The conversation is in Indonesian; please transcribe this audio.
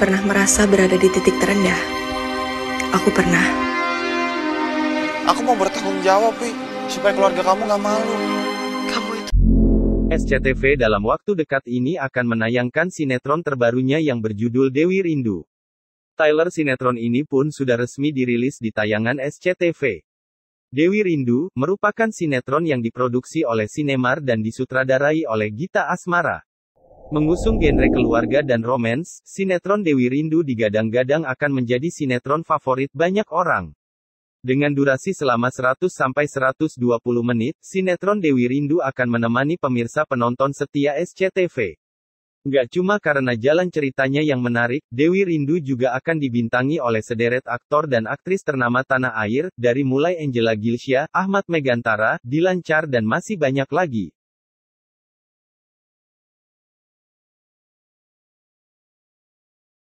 pernah merasa berada di titik terendah? Aku pernah. Aku mau bertanggung jawab, Pi. supaya keluarga kamu nggak malu. Kamu itu... SCTV dalam waktu dekat ini akan menayangkan sinetron terbarunya yang berjudul Dewi Rindu. Tyler sinetron ini pun sudah resmi dirilis di tayangan SCTV. Dewi Rindu merupakan sinetron yang diproduksi oleh Sinemar dan disutradarai oleh Gita Asmara. Mengusung genre keluarga dan romans, sinetron Dewi Rindu digadang-gadang akan menjadi sinetron favorit banyak orang. Dengan durasi selama 100 sampai 120 menit, sinetron Dewi Rindu akan menemani pemirsa penonton setia SCTV. Gak cuma karena jalan ceritanya yang menarik, Dewi Rindu juga akan dibintangi oleh sederet aktor dan aktris ternama tanah air, dari mulai Angela Gilsya, Ahmad Megantara, Dilancar dan masih banyak lagi.